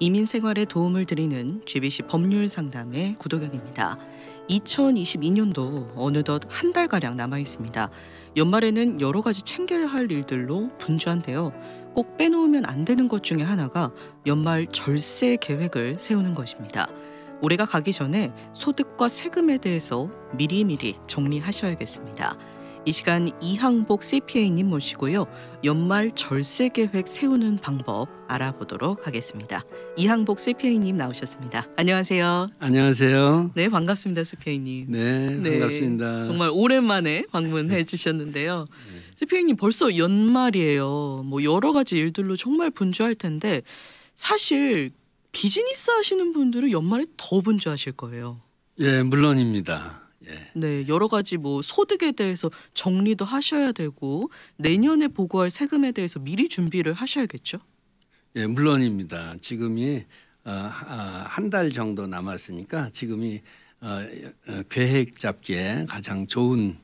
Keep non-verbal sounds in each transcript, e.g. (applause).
이민 생활에 도움을 드리는 GBC 법률 상담의 구도경입니다. 2022년도 어느덧 한 달가량 남아 있습니다. 연말에는 여러 가지 챙겨야 할 일들로 분주한데요. 꼭 빼놓으면 안 되는 것 중에 하나가 연말 절세 계획을 세우는 것입니다. 올해가 가기 전에 소득과 세금에 대해서 미리미리 정리하셔야겠습니다. 이 시간 이항복 CPA님 모시고요. 연말 절세 계획 세우는 방법 알아보도록 하겠습니다. 이항복 CPA님 나오셨습니다. 안녕하세요. 안녕하세요. 네, 반갑습니다, CPA님. 네, 반갑습니다. 네, 정말 오랜만에 방문해 주셨는데요. 네. CPA님 벌써 연말이에요. 뭐 여러 가지 일들로 정말 분주할 텐데 사실 비즈니스 하시는 분들은 연말에 더 분주하실 거예요. 예, 물론입니다. 예. 네, 여러 가지 뭐 소득에 대해서 정리도 하셔야 되고 내년에 보고할 세금에 대해서 미리 준비를 하셔야겠죠. 예, 물론입니다. 지금이 어, 아, 한달 정도 남았으니까 지금이 어, 어, 계획 잡기에 가장 좋은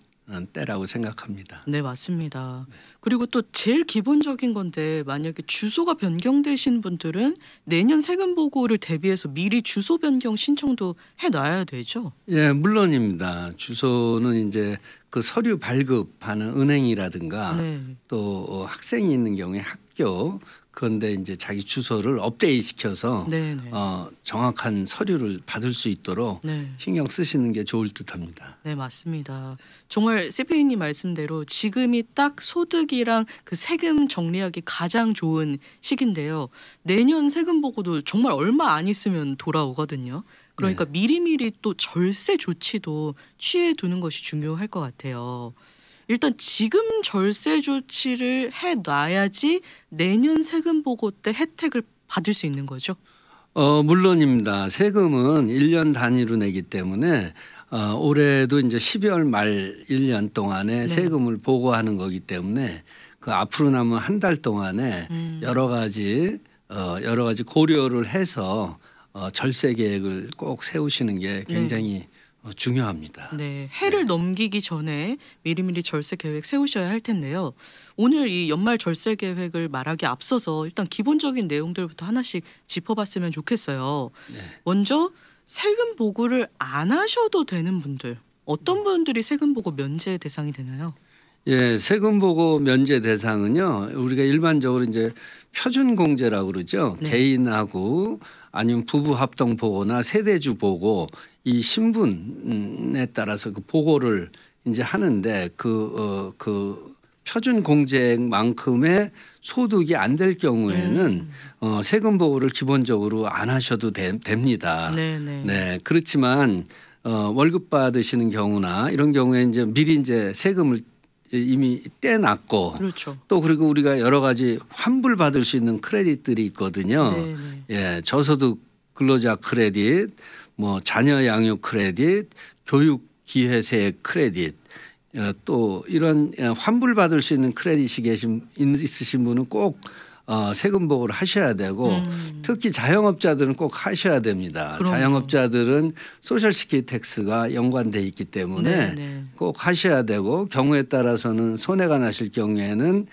때라고 생각합니다. 네, 맞습니다. 그리고 또 제일 기본적인 건데 만약에 주소가 변경되신 분들은 내년 세금 보고를 대비해서 미리 주소 변경 신청도 해 놔야 되죠. 예, 물론입니다. 주소는 이제 그 서류 발급하는 은행이라든가 네. 또 학생이 있는 경우에 학교 그런데 이제 자기 주소를 업데이트 시켜서 네, 네. 어, 정확한 서류를 받을 수 있도록 네. 신경 쓰시는 게 좋을 듯합니다. 네 맞습니다. 정말 CP님 말씀대로 지금이 딱 소득이랑 그 세금 정리하기 가장 좋은 시기인데요. 내년 세금 보고도 정말 얼마 안 있으면 돌아오거든요. 그러니까 네. 미리미리 또 절세 조치도 취해 두는 것이 중요할 것 같아요. 일단 지금 절세 조치를 해놔야지 내년 세금 보고 때 혜택을 받을 수 있는 거죠. 어 물론입니다. 세금은 1년 단위로 내기 때문에 어, 올해도 이제 12월 말 1년 동안에 네. 세금을 보고하는 거기 때문에 그 앞으로 남은 한 달 동안에 음. 여러 가지 어, 여러 가지 고려를 해서 어, 절세 계획을 꼭 세우시는 게 네. 굉장히 네. 어, 중요합니다. 네, 해를 네. 넘기기 전에 미리미리 절세 계획 세우셔야 할 텐데요. 오늘 이 연말 절세 계획을 말하기 앞서서 일단 기본적인 내용들부터 하나씩 짚어봤으면 좋겠어요. 네. 먼저 세금 보고를 안 하셔도 되는 분들 어떤 음. 분들이 세금 보고 면제 대상이 되나요? 예, 세금 보고 면제 대상은요. 우리가 일반적으로 이제 표준 공제라고 그러죠. 네. 개인하고 아니면 부부 합동 보고나 세대주 보고 이 신분에 따라서 그 보고를 이제 하는데 그그 어, 그 표준 공제액만큼의 소득이 안 될 경우에는 음. 어, 세금 보고를 기본적으로 안 하셔도 되, 됩니다. 네네. 네. 네 그렇지만 어, 월급 받으시는 경우나 이런 경우에 이제 미리 이제 세금을 이미 떼놨고 그렇죠. 또 그리고 우리가 여러 가지 환불 받을 수 있는 크레딧들이 있거든요. 네네. 네. 예, 저소득 근로자 크레딧 뭐 자녀 양육 크레딧, 교육 기회세 크레딧 어, 또 이런 예, 환불 받을 수 있는 크레딧이 계신 있으신 분은 꼭 어, 세금 보고를 하셔야 되고 음. 특히 자영업자들은 꼭 하셔야 됩니다. 그럼요. 자영업자들은 소셜시키텍스가 연관돼 있기 때문에 네네. 네. 꼭 하셔야 되고 경우에 따라서는 손해가 나실 경우에는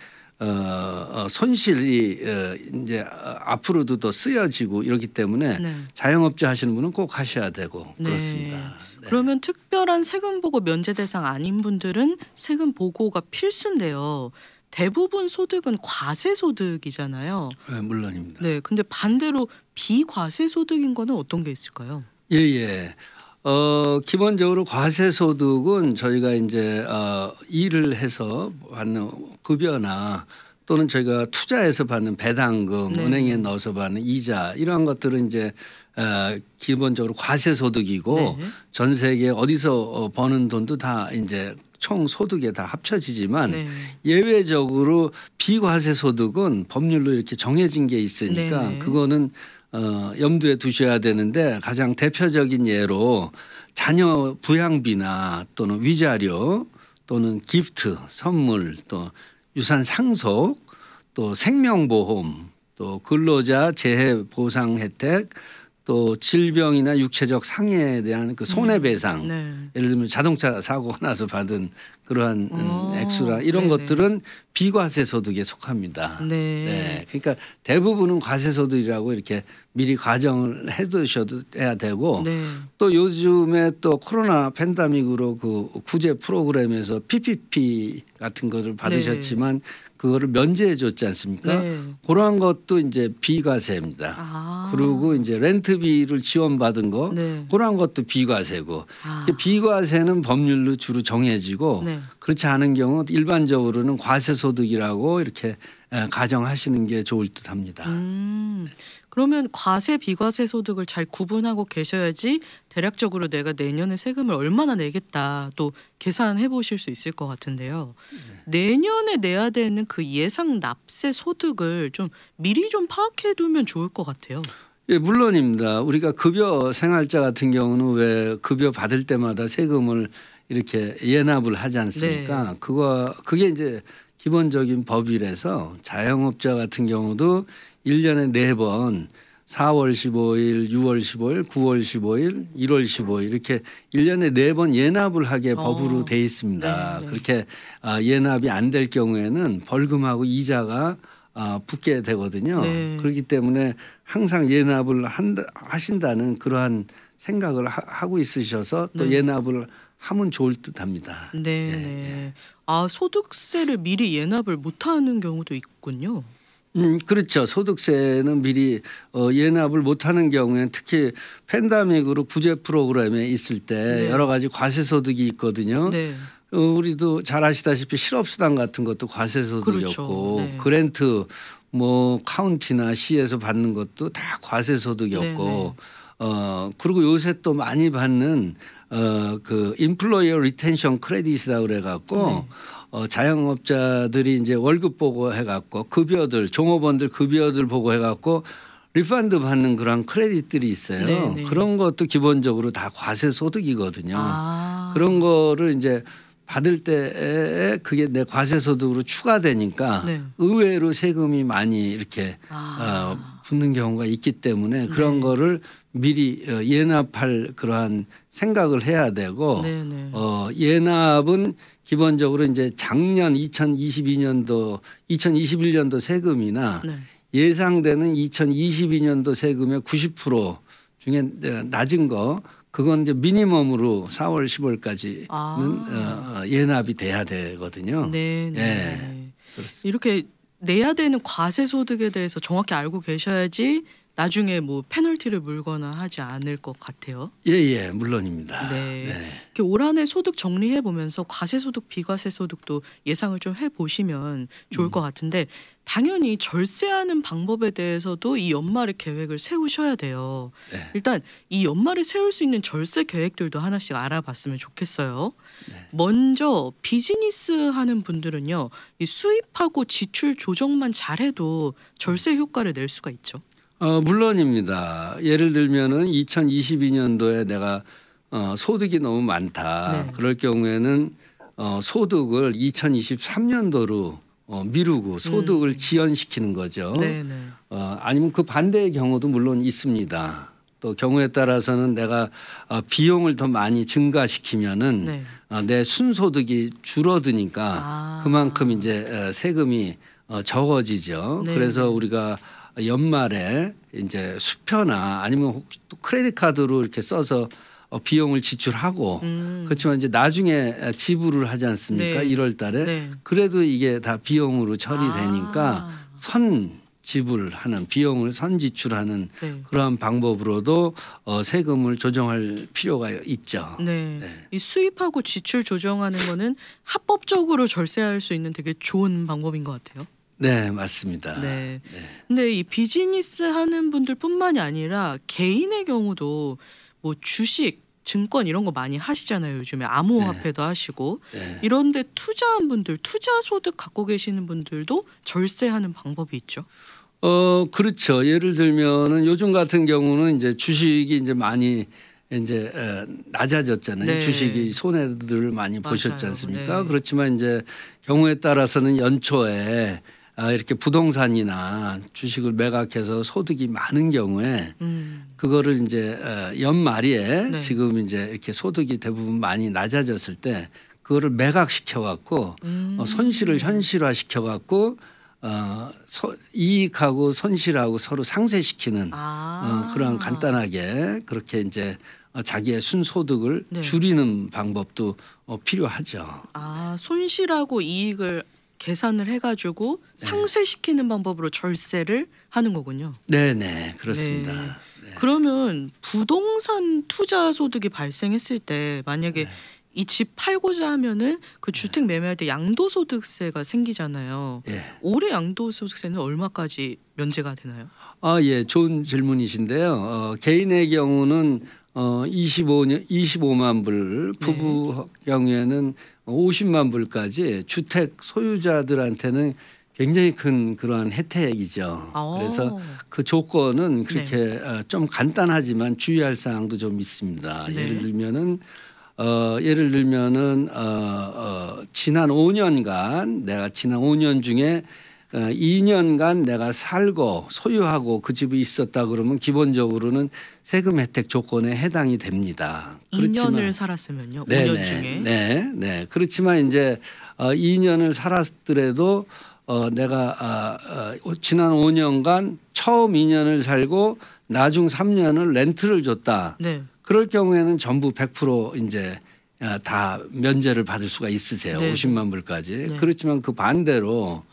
어, 어, 손실이 어, 이제 앞으로도 더 쓰여지고 이렇기 때문에 네. 자영업자 하시는 분은 꼭 하셔야 되고 네. 그렇습니다. 네. 그러면 특별한 세금 보고 면제 대상 아닌 분들은 세금 보고가 필수인데요. 대부분 소득은 과세 소득이잖아요. 네, 물론입니다. 네, 근데 반대로 비과세 소득인 거는 어떤 게 있을까요? 예, 예. 어, 기본적으로 과세 소득은 저희가 이제 어, 일을 해서 받는 급여나 또는 저희가 투자해서 받는 배당금, 네. 은행에 넣어서 받는 이자 이러한 것들은 이제 어, 기본적으로 과세 소득이고 네. 전 세계 어디서 어, 버는 돈도 다 이제 총 소득에 다 합쳐지지만 네. 예외적으로 비과세 소득은 법률로 이렇게 정해진 게 있으니까 네. 그거는 어, 염두에 두셔야 되는데 가장 대표적인 예로 자녀 부양비나 또는 위자료 또는 기프트 선물 또 유산 상속 또 생명보험 또 근로자 재해 보상 혜택 또 질병이나 육체적 상해에 대한 그 손해배상 음. 네. 예를 들면 자동차 사고 나서 받은 그러한 오, 음, 어, 액수라 이런 네네. 것들은 비과세 소득에 속합니다. 네. 네. 그러니까 대부분은 과세 소득이라고 이렇게 미리 가정을 해 두셔도 해야 되고 네. 또 요즘에 또 코로나 팬데믹으로 그 구제 프로그램에서 PPP 같은 거를 네. 받으셨지만 네. 그거를 면제해 줬지 않습니까? 네. 그러한 것도 이제 비과세입니다. 아. 그리고 이제 렌트비를 지원받은 거 네. 그러한 것도 비과세고 아. 비과세는 법률로 주로 정해지고 네. 그렇지 않은 경우 일반적으로는 과세 소득이라고 이렇게 예, 가정하시는 게 좋을 듯합니다. 음, 그러면 과세 비과세 소득을 잘 구분하고 계셔야지 대략적으로 내가 내년에 세금을 얼마나 내겠다 또 계산해 보실 수 있을 것 같은데요. 네. 내년에 내야 되는 그 예상 납세 소득을 좀 미리 좀 파악해 두면 좋을 것 같아요. 예, 물론입니다. 우리가 급여 생활자 같은 경우는 왜 급여 받을 때마다 세금을 이렇게 예납을 하지 않습니까? 네. 그거 그게 이제 기본적인 법이라서 자영업자 같은 경우도 1년에 4번 4월 15일, 6월 15일, 9월 15일, 1월 15일 이렇게 1년에 4번 예납을 하게 어. 법으로 돼 있습니다. 네네. 네. 그렇게 아, 예납이 안 될 경우에는 벌금하고 이자가 아, 붙게 되거든요. 네. 그렇기 때문에 항상 예납을 한다, 하신다는 그러한 생각을 하, 고 있으셔서 또 네. 예납을 하면 좋을 듯합니다. 네. 예, 네. 예. 아 소득세를 미리 예납을 못하는 경우도 있군요. 음 그렇죠. 소득세는 미리 어, 예납을 못하는 경우에는 특히 팬데믹으로 구제 프로그램에 있을 때 네. 여러 가지 과세 소득이 있거든요. 네. 어, 우리도 잘 아시다시피 실업수당 같은 것도 과세 소득이었고 그렇죠. 네. 그랜트 뭐 카운티나 시에서 받는 것도 다 과세 소득이었고 네, 네. 어 그리고 요새 또 많이 받는 어그 인플로이어 리텐션 크레딧이라 그래 갖고 네. 어 자영업자들이 이제 월급 보고 해 갖고 급여들 종업원들 급여들 보고 해 갖고 리펀드 받는 그런 크레딧들이 있어요. 네네. 네. 그런 것도 기본적으로 다 과세 소득이거든요. 아. 그런 거를 이제 받을 때에 그게 내 과세 소득으로 추가되니까 네. 의외로 세금이 많이 이렇게 아. 어, 붙는 경우가 있기 때문에 그런 네. 거를 미리 어, 예납할 그러한 생각을 해야 되고 네, 네. 어 예납은 기본적으로 이제 작년 2022년도 2021년도 세금이나 네. 예상되는 2022년도 세금의 90% 중에 어, 낮은 거 그건 이제 미니멈으로 4월 10월까지는 아. 어, 어, 예납이 돼야 되거든요. 네. 네. 예. 네. 이렇게 내야 되는 과세 소득에 대해서 정확히 알고 계셔야지 나중에 뭐 페널티를 물거나 하지 않을 것 같아요. 예예 예, 물론입니다. 네. 네. 올한해 소득 정리해 보면서 과세 소득, 비과세 소득도 예상을 좀 해 보시면 좋을 음. 것 같은데 당연히 절세하는 방법에 대해서도 이 연말에 계획을 세우셔야 돼요. 네. 일단 이 연말에 세울 수 있는 절세 계획들도 하나씩 알아봤으면 좋겠어요. 네. 먼저 비즈니스 하는 분들은요, 이 수입하고 지출 조정만 잘해도 절세 효과를 낼 수가 있죠. 어, 물론입니다. 예를 들면은 2022년도에 내가 어, 소득이 너무 많다. 네. 그럴 경우에는 어, 소득을 2023년도로 어, 미루고 소득을 음. 지연시키는 거죠. 네, 네. 어, 아니면 그 반대의 경우도 물론 있습니다. 또 경우에 따라서는 내가 어, 비용을 더 많이 증가시키면은 네. 어, 내 순소득이 줄어드니까 아. 그만큼 이제 어, 세금이 어, 적어지죠. 네, 그래서 네. 우리가 연말에 이제 수표나 아니면 혹시 또 크레딧 카드로 이렇게 써서 어, 비용을 지출하고 음. 그렇지만 이제 나중에 지불을 하지 않습니까? 네. 1월 달에. 네. 그래도 이게 다 비용으로 처리되니까 아. 선 지불하는 비용을 선 지출하는 네. 그러한 방법으로도 어, 세금을 조정할 필요가 있죠. 네. 네. 이 수입하고 지출 조정하는 거는 합법적으로 절세할 수 있는 되게 좋은 방법인 것 같아요. 네, 맞습니다. 네. 네. 근데 이 비즈니스 하는 분들뿐만이 아니라 개인의 경우도 뭐 주식, 증권 이런 거 많이 하시잖아요. 요즘에 암호화폐도 네. 하시고 네. 이런데 투자한 분들, 투자 소득 갖고 계시는 분들도 절세하는 방법이 있죠. 어 그렇죠. 예를 들면은 요즘 같은 경우는 이제 주식이 이제 많이 이제 낮아졌잖아요. 네. 주식이 손해들을 많이 맞아요. 보셨지 않습니까? 네. 그렇지만 이제 경우에 따라서는 연초에 아, 이렇게 부동산이나 주식을 매각해서 소득이 많은 경우에 음. 그거를 이제 어, 연말에 네. 지금 이제 이렇게 소득이 대부분 많이 낮아졌을 때 그거를 매각시켜 갖고 음. 어, 손실을 현실화 시켜 갖고 어, 이익하고 손실하고 서로 상쇄시키는 아. 어, 그런 간단하게 그렇게 이제 어, 자기의 순소득을 네. 줄이는 방법도 어, 필요하죠. 아 손실하고 이익을 계산을 해가지고 네. 상쇄시키는 방법으로 절세를 하는 거군요. 네네 그렇습니다. 네. 네. 그러면 부동산 투자 소득이 발생했을 때 만약에 네. 이집 팔고자 하면은 그 주택 매매할 때 양도소득세가 생기잖아요. 예. 올해 양도소득세는 얼마까지 면제가 되나요? 아, 예. 좋은 질문이신데요. 어, 개인의 경우는 어 25년 25만 불 부부 네. 경우에는 50만 불까지 주택 소유자들한테는 굉장히 큰 그러한 혜택이죠. 오. 아. 그래서 그 조건은 그렇게 네. 아, 좀 간단하지만 주의할 사항도 좀 있습니다. 네. 예를 들면은 어, 예를 들면은 어, 어, 지난 5년간 내가 지난 5년 중에 2년간 어, 내가 살고 소유하고 그 집이 있었다 그러면 기본적으로는 세금 혜택 조건에 해당이 됩니다. 그렇지만, 2년을 살았으면요. 네네, 5년 중에. 네, 네. 그렇지만 이제 2년을 어, 살았더라도 어, 내가 아, 어, 지난 5년간 처음 2년을 살고 나중 3년을 렌트를 줬다. 네. 그럴 경우에는 전부 100% 이제 아, 다 면제를 받을 수가 있으세요. 네. 50만 불까지. 네. 그렇지만 그 반대로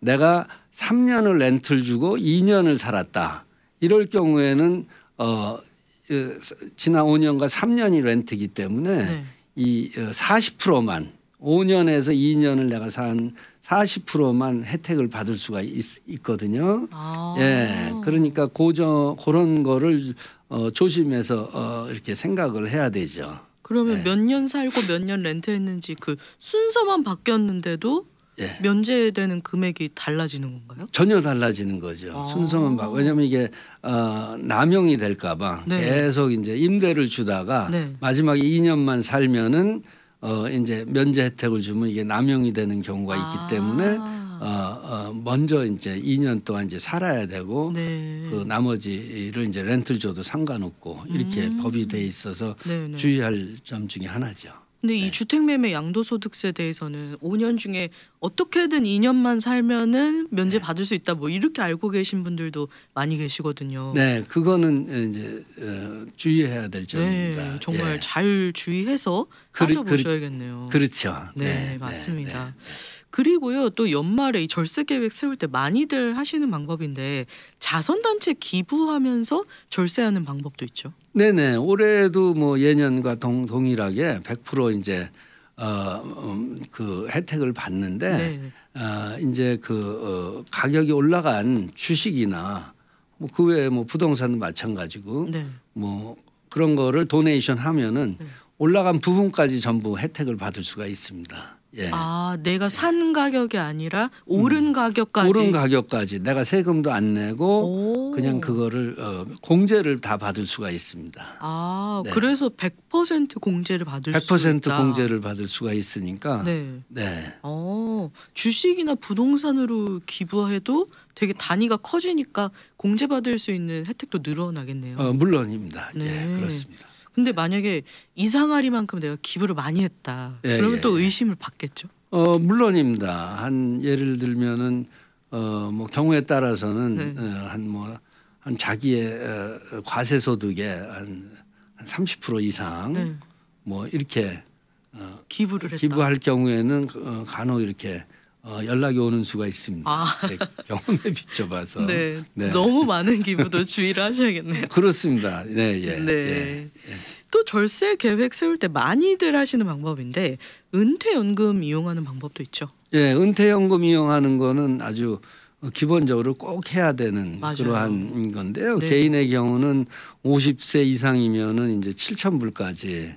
내가 3년을 렌트를 주고 2년을 살았다. 이럴 경우에는 어 지난 5년과 3년이 렌트기 때문에 네. 이 40%만 어, 5년에서 2년을 내가 산 40%만 혜택을 받을 수가 있, 거든요 아. 예. 그러니까 고저 그런 거를 어, 조심해서 어, 이렇게 생각을 해야 되죠. 그러면 예. 몇년 살고 몇 년 렌트했는지 그 순서만 바뀌었는데도 예. 면제되는 금액이 달라지는 건가요? 전혀 달라지는 거죠. 아. 순서만 봐. 왜냐하면 이게 어, 남용이 될까봐 네. 계속 이제 임대를 주다가 네. 마지막에 2년만 살면은 어, 이제 면제 혜택을 주면 이게 남용이 되는 경우가 있기 아. 때문에 어, 어, 먼저 이제 2년 동안 이제 살아야 되고 네. 그 나머지를 이제 렌트를 줘도 상관없고 이렇게 음. 법이 돼 있어서 네네. 네. 주의할 점 중에 하나죠. 근데 이 네. 주택매매 양도소득세 대해서는 5년 중에 어떻게든 2년만 살면은 면제 네. 받을 수 있다 뭐 이렇게 알고 계신 분들도 많이 계시거든요. 네, 그거는 어, 이제 어, 주의해야 될 네, 점입니다. 네, 정말 예. 잘 주의해서 따져보셔야겠네요. 그렇, 죠 네, 네, 맞습니다. 그리고요 또 연말에 이 절세 계획 세울 때 많이들 하시는 방법인데 자선단체 기부하면서 절세하는 방법도 있죠. 네네 올해도 뭐 예년과 동, 동일하게 100% 이제 어그 음, 그 혜택을 받는데 네. 어, 이제 그 어, 가격이 올라간 주식이나 뭐그 외에 뭐 부동산도 마찬가지고 네. 뭐 그런 거를 도네이션 하면은 네. 올라간 부분까지 전부 혜택을 받을 수가 있습니다. 예. 아, 내가 산 가격이 아니라 오른 음, 가격까지. 오른 가격까지 내가 세금도 안 내고 오. 그냥 그거를 어, 공제를 다 받을 수가 있습니다. 아, 네. 그래서 100% 공제를 받을 100% 공제를 받을 수가 있으니까. 네. 네. 어, 주식이나 부동산으로 기부해도 되게 단위가 커지니까 공제받을 수 있는 혜택도 늘어나겠네요. 어, 물론입니다. 예, 네. 예, 그렇습니다. 근데 만약에 이상아리만큼 내가 기부를 많이 했다. 예, 그러면 예. 또 예. 의심을 받겠죠. 어 물론입니다. 한 예를 들면은 어뭐 경우에 따라서는 네. 어, 한뭐한 뭐 한 자기의 어, 과세 소득의 한, 한 30% 이상 네. 뭐 이렇게 어, 기부를 했다. 기부할 경우에는 어, 간혹 이렇게 어, 연락이 오는 수가 있습니다. 아. 경험에 네, 비춰봐서 네, 네. 너무 많은 기부도 주의를 하셔야겠네요. 그렇습니다. 네, 예, 네. 예, 예, 또 절세 계획 세울 때 많이들 하시는 방법인데 은퇴연금 이용하는 방법도 있죠. 예, 은퇴연금 이용하는 거는 아주 기본적으로 꼭 해야 되는 맞아요. 그러한 건데요. 네. 개인의 경우는 50세 이상이면은 이제 7천 불까지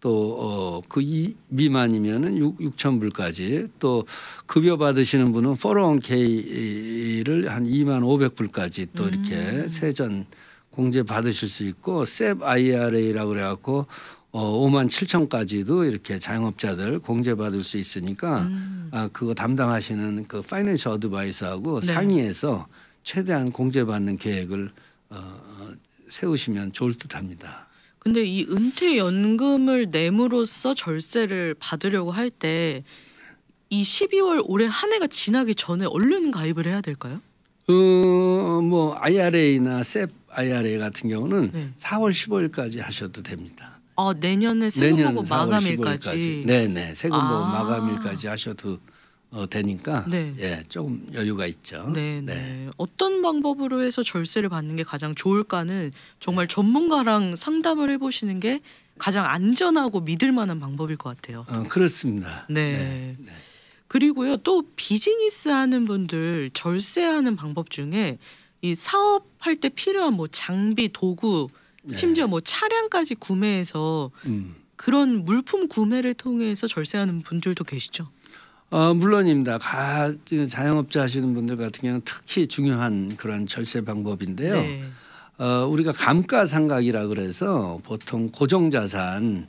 또그 어, 그 미만이면은 6천 불까지 또 급여 받으시는 분은 401k를 한 2만 500불까지 또 음. 이렇게 세전 공제 받으실 수 있고 셉 IRA라고 그래갖고 어 5만 7천까지도 이렇게 자영업자들 공제 받을 수 있으니까 음. 아 그거 담당하시는 그 파이낸셜 어드바이서하고 네. 상의해서 최대한 공제받는 계획을 어, 세우시면 좋을 듯합니다. 근데 이 은퇴 연금을 냄으로써 절세를 받으려고 할 때 이 12월 올해 한 해가 지나기 전에 얼른 가입을 해야 될까요? 어뭐 IRA나 셉 IRA 같은 경우는 네. 4월 15일까지 하셔도 됩니다. 아 내년에 세금 보고 마감일까지. 네네 네. 세금 보고 아. 마감일까지 하셔도 어, 되니까 네. 예, 조금 여유가 있죠. 네, 네, 네. 어떤 방법으로 해서 절세를 받는 게 가장 좋을까는 정말 네. 전문가랑 상담을 해보시는 게 가장 안전하고 믿을 만한 방법일 것 같아요. 어, 그렇습니다. 네. 네. 네. 그리고요 또 비즈니스 하는 분들 절세하는 방법 중에 이 사업할 때 필요한 뭐 장비, 도구, 심지어 뭐 차량까지 구매해서 음. 그런 물품 구매를 통해서 절세하는 분들도 계시죠. 어, 물론입니다. 가, 자영업자 하시는 분들 같은 경우는 특히 중요한 그런 절세 방법인데요. 네. 어, 우리가 감가상각이라 그래서 보통 고정자산의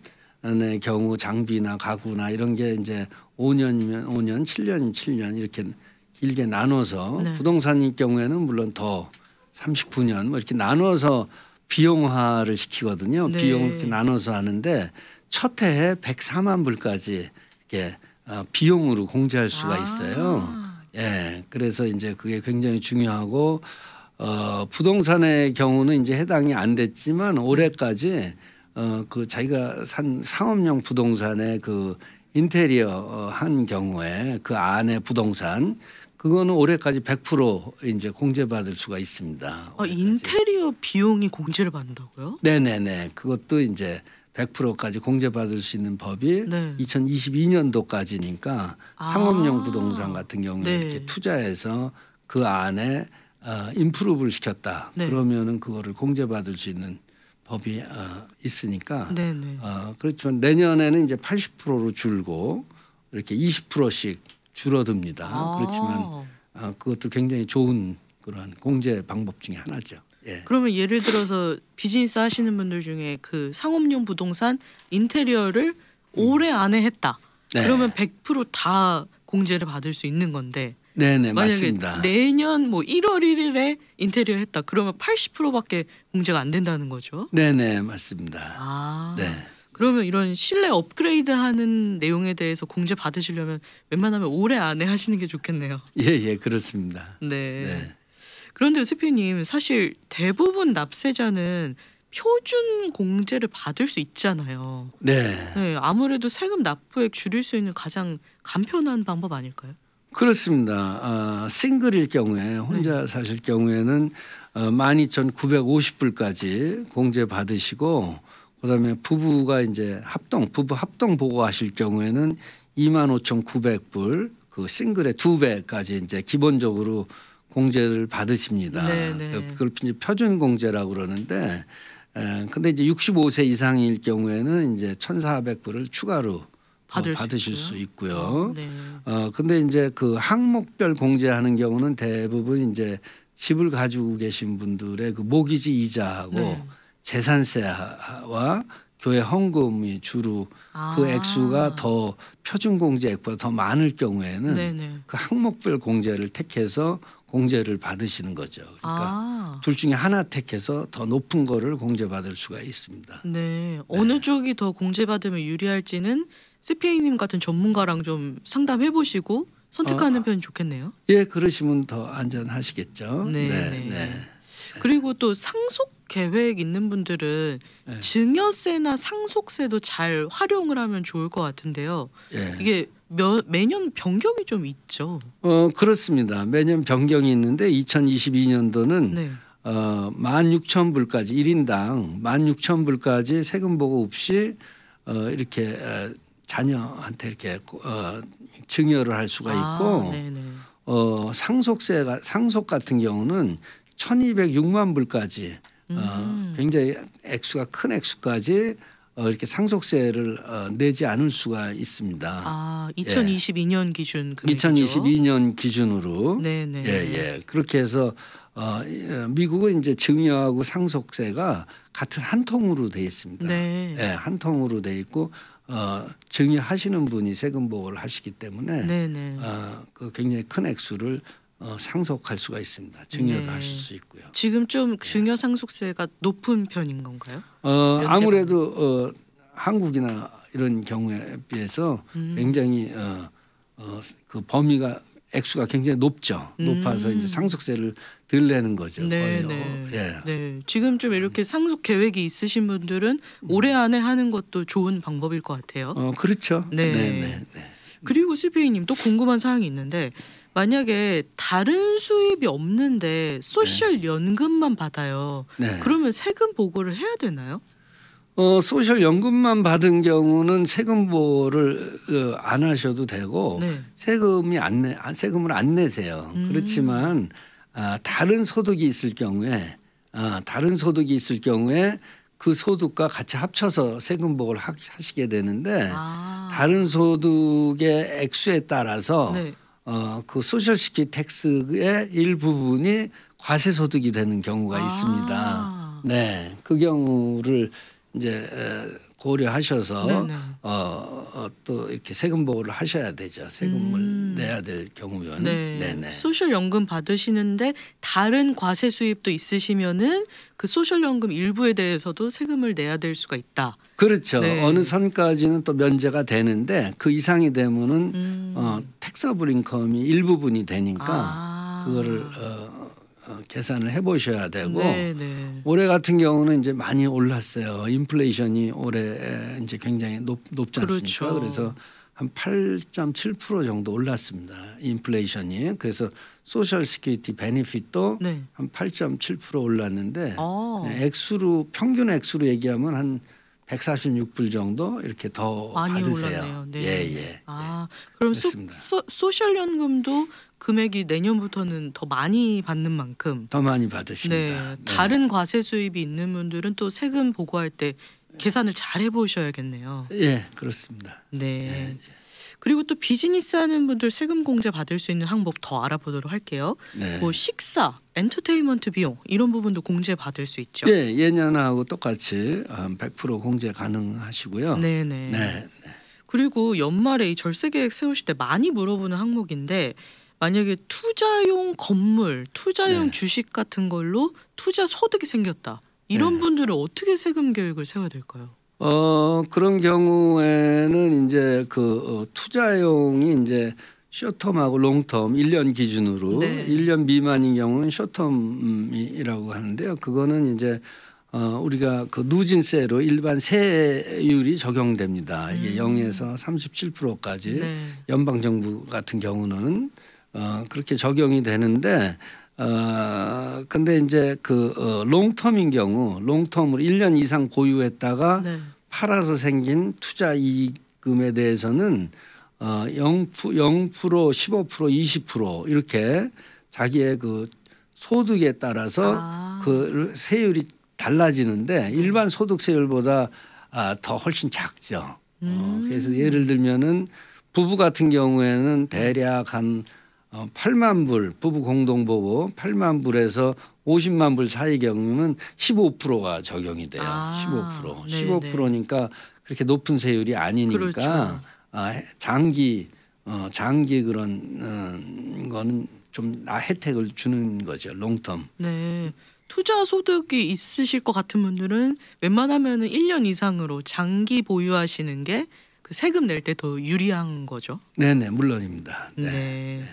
경우 장비나 가구나 이런 게 이제 5년이면 5년, 7년이면 7년 이렇게 길게 나눠서 네. 부동산인 경우에는 물론 더 39년 뭐 이렇게 나눠서 비용화를 시키거든요. 네. 비용을 이렇게 나눠서 하는데 첫 해에 104만 불까지 이렇게 아, 비용으로 공제할 수가 아. 있어요. 아. 예, 그래서 이제 그게 굉장히 중요하고 어, 부동산의 경우는 이제 해당이 안 됐지만 올해까지 어, 그 자기가 산 상업용 부동산의 그 인테리어 어, 한 경우에 그 안에 부동산 그거는 올해까지 100% 이제 공제받을 수가 있습니다. 아, 인테리어 비용이 공제를 받는다고요? 네네네. 그것도 이제 100%까지 공제받을 수 있는 법이 네. 2022년도까지니까 아. 상업용 부동산 같은 경우는 네. 이렇게 투자해서 그 안에 어, 인프루브를 시켰다. 네. 그러면은 그거를 공제받을 수 있는 법이 어, 있으니까 네, 네. 어, 그렇지만 내년에는 이제 80%로 줄고 이렇게 20%씩 줄어듭니다. 아. 그렇지만 어, 그것도 굉장히 좋은 그러한 공제 방법 중에 하나죠. 예. 그러면 예를 들어서 비즈니스 하시는 분들 중에 그 상업용 부동산 인테리어를 음. 올해 안에 했다. 네. 그러면 100%다 공제를 받을 수 있는 건데. 네네 네, 만약에 맞습니다. 내년 뭐 1월 1일에 인테리어 했다. 그러면 80%밖에 공제가 안 된다는 거죠. 네네 네, 맞습니다. 아. 네. 그러면 이런 실내 업그레이드 하는 내용에 대해서 공제 받으시려면 웬만하면 올해 안에 하시는 게 좋겠네요. 예, 예, 그렇습니다. 네. 네. 그런데 스피님 사실 대부분 납세자는 표준 공제를 받을 수 있잖아요. 네. 네. 아무래도 세금 납부액 줄일 수 있는 가장 간편한 방법 아닐까요? 그렇습니다. 어, 싱글일 경우에 혼자 네. 사실 경우에는 어, 12,950불까지 공제 받으시고 그다음에 부부가 이제 합동 부부 합동 보고하실 경우에는 25,900불 그 싱글의 두 배까지 이제 기본적으로 공제를 받으십니다. 네네. 네. 그걸 이제 표준 공제라고 그러는데 에, 근데 이제 65세 이상일 경우에는 이제 1,400불을 추가로 받을 어, 받으실 수 있고요. 어, 네. 어 근데 이제 그 항목별 공제하는 경우는 대부분 이제 집을 가지고 계신 분들의 그 모기지 이자하고 네. 재산세와 교회 헌금이 주로 그 아. 그 액수가 더 표준 공제액보다 더 많을 경우에는 네네. 그 항목별 공제를 택해서 공제를 받으시는 거죠. 그러니까 아. 둘 중에 하나 택해서 더 높은 거를 공제받을 수가 있습니다. 네, 어느 네. 쪽이 더 공제받으면 유리할지는 CPA님 같은 전문가랑 좀 상담해 보시고 선택하는 어, 편이 좋겠네요. 예, 그러시면 더 안전하시겠죠. 네. 네. 네. 네. 네. 그리고 또 상속 계획 있는 분들은 네. 증여세나 상속세도 잘 활용을 하면 좋을 것 같은데요. 네. 이게 몇, 매년 변경이 좀 있죠. 어 그렇습니다. 매년 변경이 있는데 2022년도는 네. 어, 16,000불까지 1인당 16,000불까지 세금 보고 없이 어, 이렇게 어, 자녀한테 이렇게 어, 증여를 할 수가 아, 있고 아, 어, 상속세가 상속 같은 경우는 1206만 불까지 어, 음. 굉장히 액수가 큰 액수까지 어, 이렇게 상속세를 어, 내지 않을 수가 있습니다. 아, 2022년 예. 기준 금액이죠? 2022년 기준으로 네네. 네. 예, 예. 그렇게 해서 어, 어, 미국은 이제 증여하고 상속세가 같은 한 통으로 돼 있습니다. 네. 예, 한 통으로 돼 있고 어, 증여하시는 분이 세금 보호를 하시기 때문에 네, 네. 어, 그 굉장히 큰 액수를 어, 상속할 수가 있습니다. 증여도 네. 하실 수 있고요. 지금 좀 예. 증여 상속세가 높은 편인 건가요? 어, 아무래도 어, 한국이나 이런 경우에 비해서 음. 굉장히 어, 어, 그 범위가 액수가 굉장히 높죠. 음. 높아서 음. 이제 상속세를 덜 내는 거죠. 네, 네. 어, 예. 네. 지금 좀 이렇게 상속 계획이 있으신 분들은 올해 음. 안에 하는 것도 좋은 방법일 것 같아요. 어, 그렇죠. 네. 네, 네, 네. 그리고 스페인님 또 궁금한 사항이 있는데 만약에 다른 수입이 없는데 소셜 네. 연금만 받아요. 네. 그러면 세금 보고를 해야 되나요? 어, 소셜 연금만 받은 경우는 세금 보를 어, 안 하셔도 되고 네. 세금이 안 내, 세금을 안 내세요. 음. 그렇지만 아, 다른 소득이 있을 경우에 아, 다른 소득이 있을 경우에 그 소득과 같이 합쳐서 세금 보를 하시게 되는데 아. 다른 소득의 액수에 따라서 네. 어, 그 소셜시키 텍스의 일부분이 과세 소득이 되는 경우가 아. 있습니다. 네, 그 경우를 이제 고려하셔서 어, 어, 또 이렇게 세금 보호를 하셔야 되죠. 세금을 음. 내야 될 경우면 네. 네네. 소셜 연금 받으시는데 다른 과세 수입도 있으시면은 그 소셜 연금 일부에 대해서도 세금을 내야 될 수가 있다. 그렇죠. 네. 어느 선까지는 또 면제가 되는데 그 이상이 되면은 음. 어, 텍사브링컴이 일부분이 되니까 아. 그거를 어, 어, 계산을 해보셔야 되고 네네. 네. 올해 같은 경우는 이제 많이 올랐어요. 인플레이션이 올해 이제 굉장히 높, 높지 않습니까? 그렇죠. 그래서 한 8.7% 정도 올랐습니다. 인플레이션이. 그래서 소셜 시큐리티 베네핏도 네. 한8.7% 올랐는데 오. 어. 네, 액수로 평균 액수로 얘기하면 한 146불 정도 이렇게 더 많이 받으세요. 올랐네요. 네. 예, 예. 아, 예, 그럼 소, 소, 소셜연금도 금액이 내년부터는 더 많이 받는 만큼 더 많이 받으십니다. 네, 네. 다른 네. 과세 수입이 있는 분들은 또 세금 보고할 때 계산을 잘 해보셔야겠네요. 예, 그렇습니다. 네. 예, 예. 그리고 또 비즈니스 하는 분들 세금 공제 받을 수 있는 항목 더 알아보도록 할게요. 네. 뭐 식사, 엔터테인먼트 비용 이런 부분도 공제 받을 수 있죠. 예, 예년하고 똑같이 100% 공제 가능하시고요. 네네. 네. 네, 네. 그리고 연말에 이 절세 계획 세우실 때 많이 물어보는 항목인데 만약에 투자용 건물, 투자용 네. 주식 같은 걸로 투자 소득이 생겼다. 이런 네. 분들은 어떻게 세금 계획을 세워야 될까요? 어 그런 경우에는 이제 그 어, 투자용이 이제 쇼텀하고 롱텀 1년 기준으로 네. 1년 미만인 경우는 쇼텀이라고 하는데요. 그거는 이제 어 우리가 그 누진세로 일반 세율이 적용됩니다. 이게 음. 0에서 37%까지 네. 연방 정부 같은 경우는 어 그렇게 적용이 되는데 어 근데 이제 그 어, 롱텀인 경우 롱텀으로 1년 이상 보유했다가 네. 팔아서 생긴 투자 이익금에 대해서는 어 0%, 0% 15% 20% 이렇게 자기의 그 소득에 따라서 아. 그 세율이 달라지는데 네. 일반 소득 세율보다 아, 더 훨씬 작죠. 어, 그래서 음. 예를 들면은 부부 같은 경우에는 네. 대략 한 8만 어, 불 부부 공동보호 8만 불에서 50만 불 사이 경우는 15%가 적용이 돼요. 아, 15% 네네. 15%니까 그렇게 높은 세율이 아니니까 그렇죠. 아, 장기 어, 장기 그런 어, 거는 좀 혜택을 주는 거죠. 롱텀. 네. 투자 소득이 있으실 것 같은 분들은 웬만하면은 1년 이상으로 장기 보유하시는 게 그 세금 낼 때 더 유리한 거죠. 네네 물론입니다. 네. 네. 네.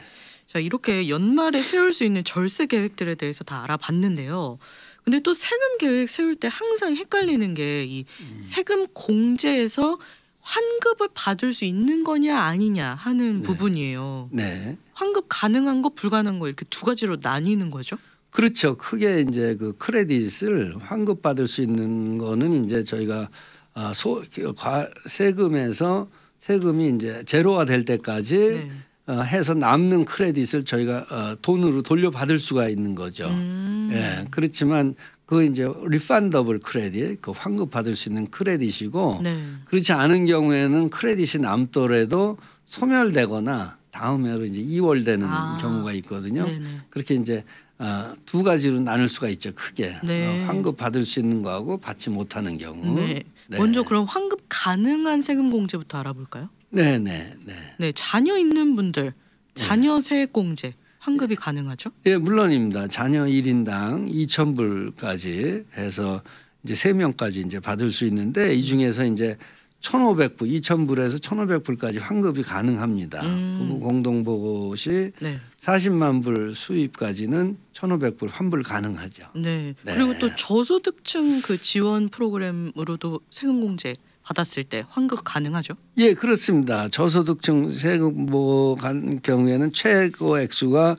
자, 이렇게 연말에 세울 수 있는 절세 계획들에 대해서 다 알아봤는데요. 근데 또 세금 계획 세울 때 항상 헷갈리는 게이 음. 세금 공제에서 환급을 받을 수 있는 거냐 아니냐 하는 네. 부분이에요. 네. 환급 가능한 거 불가능한 거 이렇게 두 가지로 나뉘는 거죠. 그렇죠. 크게 이제 그 크레딧을 환급 받을 수 있는 거는 이제 저희가 아, 소, 그 과, 세금에서 세금이 이제 제로화 될 때까지 네. 어, 해서 남는 크레딧을 저희가 어, 돈으로 돌려받을 수가 있는 거죠. 음. 예, 그렇지만 그 이제 리펀더블 크레딧, 그 환급 받을 수 있는 크레딧이고 네. 그렇지 않은 경우에는 크레딧이 남더라도 소멸되거나 다음 해로 이제 이월되는 아. 경우가 있거든요. 네네. 그렇게 이제 어, 두 가지로 나눌 수가 있죠 크게 어, 네. 어, 환급 받을 수 있는 거하고 받지 못하는 경우. 네. 네. 먼저 그럼 환급 가능한 세금 공제부터 알아볼까요? 네, 네, 네. 네, 자녀 있는 분들 네. 자녀 세액공제 환급이 예. 가능하죠? 예, 물론입니다. 자녀 1인당 2,000불까지 해서 이제 3명까지 이제 받을 수 있는데 이 중에서 이제 1,500불, 2,000불에서 1,500불까지 환급이 가능합니다. 음. 부부 공동보고시 네. 40만 불 수입까지는 1,500불 환불 가능하죠. 네. 네. 그리고 또 저소득층 그 지원 프로그램으로도 세금 공제 받았을 때 환급 가능하죠? 예, 그렇습니다. 저소득층 세뭐간 금 경우에는 최고 액수가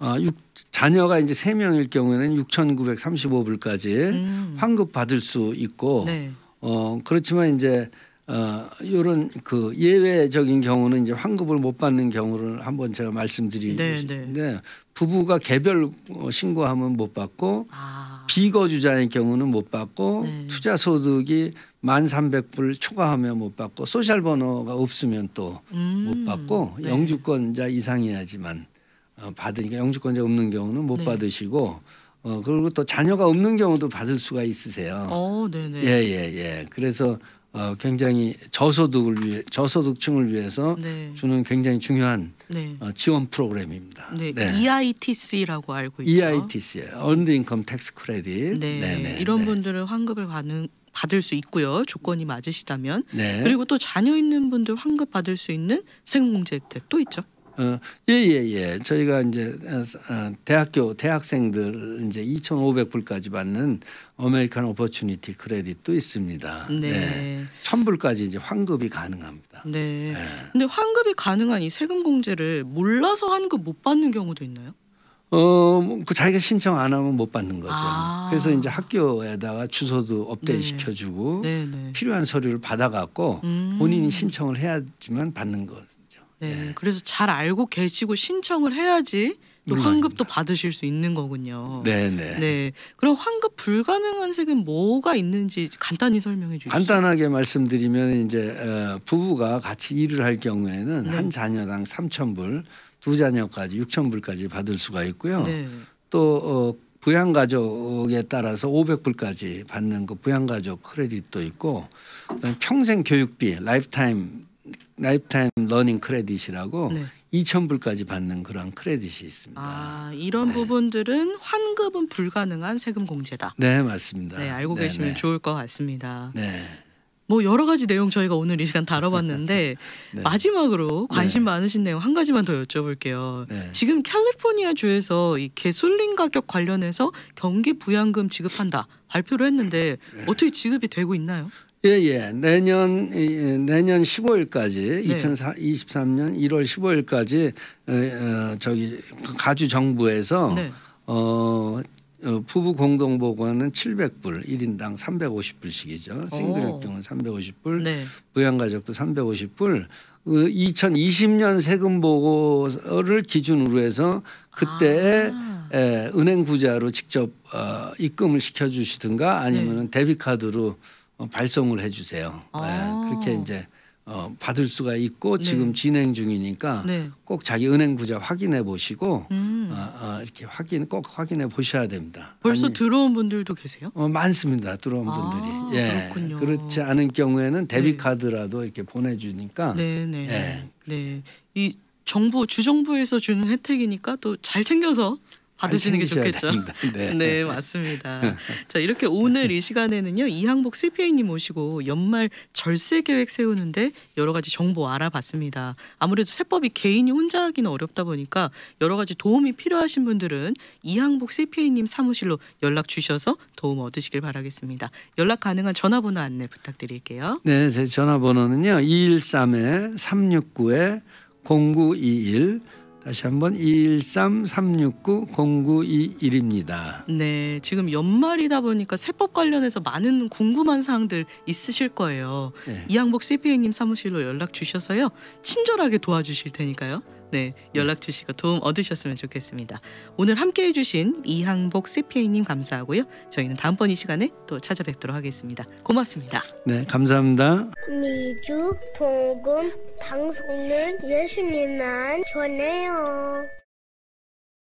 어, 6, 자녀가 이제 세명일 경우에는 6,935불까지 음. 환급 받을 수 있고 네. 어, 그렇지만 이제 어, 이런 그 예외적인 경우는 이제 환급을 못 받는 경우를 한번 제가 말씀드리고 네, 네. 싶은데 네. 부부가 개별 신고하면 못 받고 아. 비거주자의 경우는 못 받고 네. 투자 소득이 만 삼백 불 초과하면 못 받고 소셜 번호가 없으면 또못 음, 받고 네. 영주권자 이상이야지만 어, 받으니까 영주권자 없는 경우는 못 네. 받으시고 어 그리고 또 자녀가 없는 경우도 받을 수가 있으세요. 예예 어, 예, 예, 그래서 어 굉장히 저소득을 위해 저소득층을 위해서 네. 주는 굉장히 중요한 네. 어, 지원 프로그램입니다. 네. 네. EITC라고 알고 있죠. EITC, Earned i n c 네. 네네. 네, 이런 네. 분들은 환급을 받는 받을 수 있고요. 조건이 맞으시다면. 네. 그리고 또 자녀 있는 분들 환급 받을 수 있는 생공제 혜택 또 있죠. 어, 예, 예, 예. 저희가 이제 어, 어, 대학교 대학생들 이제 2,500불까지 받는 어메리칸 오퍼튜니티 크레딧도 있습니다. 네. 네. 1,000불까지 이제 환급이 가능합니다. 네. 네. 근데 환급이 가능한 이 세금 공제를 몰라서 환급 못 받는 경우도 있나요? 어그 뭐 자기가 신청 안 하면 못 받는 거죠. 아. 그래서 이제 학교에다가 주소도 업데이트시켜주고 네. 네. 네, 필요한 서류를 받아갖고 음. 본인이 신청을 해야지만 받는 거죠. 네, 예. 그래서 잘 알고 계시고 신청을 해야지 또 환급도 받으실 수 있는 거군요. 네네. 네. 네. 그럼 환급 불가능한 색은 뭐가 있는지 간단히 설명해 주시죠. 간단하게 말씀드리면 이제 어, 부부가 같이 일을 할 경우에는 네. 한 자녀당 3,000불, 두 자녀까지 6천 불까지 받을 수가 있고요. 네. 또 어, 부양 가족에 따라서 500불까지 받는 그 부양 가족 크레딧도 있고 평생 교육비 라이프타임 라이프타임 러닝 크레딧이라고 네. 2 0불까지 받는 그런 크레딧이 있습니다. 아, 이런 네. 부분들은 환급은 불가능한 세금 공제다. 네, 맞습니다. 네, 알고 네네. 계시면 네. 좋을 것 같습니다. 네. 뭐 여러 가지 내용 저희가 오늘 이 시간 다뤄봤는데 (laughs) 네. 마지막으로 관심 네. 많으신 내용 한 가지만 더 여쭤볼게요. 네. 지금 캘리포니아 주에서 이 개술린 가격 관련해서 경기 부양금 지급한다 발표를 했는데 네. 어떻게 지급이 되고 있나요? 예예 예. 내년 예, 내년 15일까지 네. 2023년 1월 15일까지 에, 어, 저기 가주 정부에서 네. 어 어, 부부 공동 보건은 700불, 1인당 350불씩이죠. 싱글일 경우 는 350불, 네. 부양 가족도 350불. 그 2020년 세금 보고를 기준으로 해서 그때 아. 에, 예, 은행 부자로 직접 어, 입금을 시켜주시든가 아니면 네. 데비카드로 어, 발송을 해주세요. 예, 아. 에, 그렇게 이제 어, 받을 수가 있고 네. 지금 진행 중이니까 네. 꼭 자기 은행 부자 확인해 보시고 음. 어, 어, 이렇게 확인 꼭 확인해 보셔야 됩니다. 벌써 아니, 들어온 분들도 계세요? 어, 많습니다. 들어온 아, 분들이. 예. 그렇군요. 그렇지 않은 경우에는 데비 네. 카드라도 이렇게 보내주니까. 네네. 네. 예. 네. 이 정부 주정부에서 주는 혜택이니까 또 잘 챙겨서 받으시는 게 좋겠죠. 네. (laughs) 네. 맞습니다. 자, 이렇게 오늘 이 시간에는요. 이항복 CPA님 모시고 연말 절세 계획 세우는데 여러 가지 정보 알아봤습니다. 아무래도 세법이 개인이 혼자 하기는 어렵다 보니까 여러 가지 도움이 필요하신 분들은 이항복 CPA님 사무실로 연락 주셔서 도움 얻으시길 바라겠습니다. 연락 가능한 전화번호 안내 부탁드릴게요. 네, 제 전화번호는요. 213에 369에 0921 다시 한번 1 3 3 6 9 0 9 2 1입니다 네, 지금 연말이다 보니까 세법 관련해서 많은 궁금한 사항들 있으실 거예요. 네. 이양복 CPA님 사무실로 연락 주셔서요. 친절하게 도와주실 테니까요. 네, 연락 주시고 도움 얻으셨으면 좋겠습니다. 오늘 함께 해주신 이항복 CPA님 감사하고요. 저희는 다음번 이 시간에 또 찾아뵙도록 하겠습니다. 고맙습니다. 네, 감사합니다. 미주 복음 방송은 예수님만 전해요.